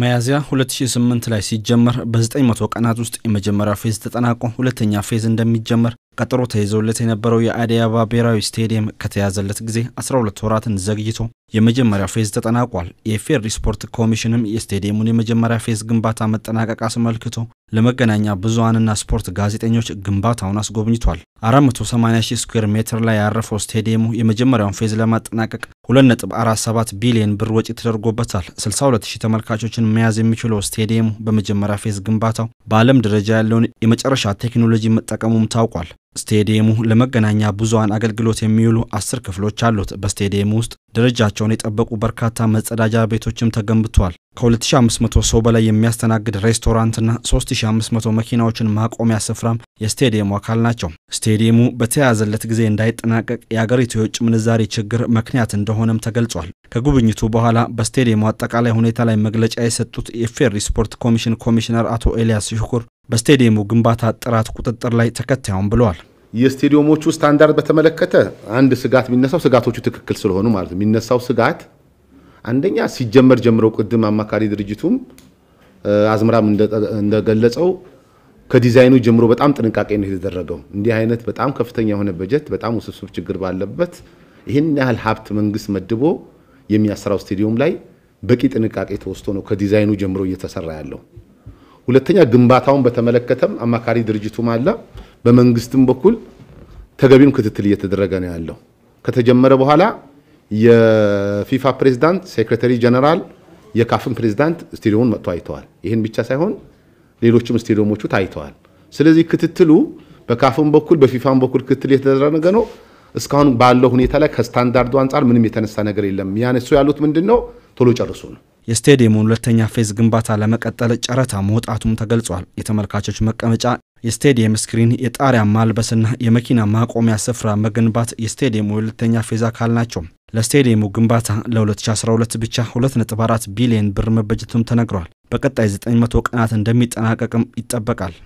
ሚያዝያ 2008 ላይ ሲጀመር በ900 ቀናት ውስጥ የመጀመሪያ ፌዝ ተጠናቆ ሁለተኛ ፌዝ እንደሚጀመር ቀጠሮ ተይዞለት የነበረው የአዲስ አበባ ብሔራዊ ስቴዲየም ከተያዘለት ጊዜ 12 ወራትን ዘግይቶ የመጀመሪያው ፌዝ ተጠናቋል። የኢፌዴሪ ስፖርት ኮሚሽንም የስቴዲየሙን የመጀመሪያ ፌዝ ግንባታ መጠናቀቅ አስመልክቶ ለመገናኛ ብዙሃንና ስፖርት ጋዜጠኞች ግንባታውን አስጎብኝቷል። 480 ስኩዌር ሜትር ላይ ያረፈው ስቴዲየሙ የመጀመሪያውን ፌዝ ለማጠናቀቅ 2.47 ቢሊዮን ብር ወጪ ተደርጎበታል። 62000 ተመልካቾችን መያዝ የሚችለው ስቴዲየሙ በመጀመሪያ ፌዝ ግንባታው በዓለም ደረጃ ያለውን የመጨረሻ ቴክኖሎጂ መጠቀሙም ታውቋል። ስቴዲየሙ ለመገናኛ ብዙሃን አገልግሎት የሚውሉ አስር ክፍሎች አሉት። በስቴዲየሙ ውስጥ ደረጃቸውን የጠበቁ በርካታ መጸዳጃ ቤቶችም ተገንብተዋል። ከ2500 ሰው በላይ የሚያስተናግድ ሬስቶራንትና 3500 መኪናዎችን ማቆሚያ ስፍራም የስቴዲየሙ አካል ናቸው። ስቴዲየሙ በተያያዘለት ጊዜ እንዳይጠናቀቅ የአገሪቱ የውጭ ምንዛሬ ችግር ምክንያት እንደሆነም ተገልጿል። ከጉብኝቱ በኋላ በስቴዲየሙ አጠቃላይ ሁኔታ ላይ መግለጫ የሰጡት የፌሪ ስፖርት ኮሚሽን ኮሚሽነር አቶ ኤልያስ ሽኩር በስቴዲየሙ ግንባታ ጥራት ቁጥጥር ላይ ተከታዩም ብለዋል። የስቴዲየሞቹ ስታንዳርድ በተመለከተ አንድ ስጋት የሚነሳው ስጋቶቹ ትክክል ስለሆኑ ማለት ነው የሚነሳው ስጋት አንደኛ ሲጀመር ጀምሮ ቅድም አማካሪ ድርጅቱም አዝመራም እንደገለጸው ከዲዛይኑ ጀምሮ በጣም ጥንቃቄ ነው የተደረገው። እንዲህ አይነት በጣም ከፍተኛ የሆነ በጀት በጣም ውስብስብ ችግር ባለበት ይህን ያህል ሀብት መንግስት መድቦ የሚያሰራው ስቴዲየም ላይ በቂ ጥንቃቄ ተወስቶ ነው ከዲዛይኑ ጀምሮ እየተሰራ ያለው። ሁለተኛ ግንባታውን በተመለከተም አማካሪ ድርጅቱም አለ፣ በመንግስትም በኩል ተገቢውን ክትትል እየተደረገ ነው ያለው ከተጀመረ በኋላ የፊፋ ፕሬዚዳንት፣ ሴክሬታሪ ጀነራል፣ የካፍን ፕሬዚዳንት ስቴዲየሙን መጥቶ አይተዋል። ይህን ብቻ ሳይሆን ሌሎችም ስቴዲየሞቹ ታይተዋል። ስለዚህ ክትትሉ በካፍን በኩል በፊፋም በኩል ክትትል የተደረገ ነው። እስካሁን ባለው ሁኔታ ላይ ከስታንዳርዱ አንጻር ምንም የተነሳ ነገር የለም። ያነሱ ያሉት ምንድን ነው? ቶሎ ጨርሱ ነው። የስቴዲየሙን ሁለተኛ ፌዝ ግንባታ ለመቀጠል ጨረታ መውጣቱም ተገልጿል። የተመልካቾች መቀመጫ የስቴዲየም ስክሪን፣ የጣሪያ ማልበስና የመኪና ማቆሚያ ስፍራ መገንባት የስቴዲየሙ ሁለተኛ ፌዝ አካል ናቸው። ለስቴዲየሙ ግንባታ ለ2012 ብቻ 2.4 ቢሊዮን ብር መበጀቱም ተነግሯል። በቀጣይ 900 ቀናት እንደሚጠናቀቅም ይጠበቃል።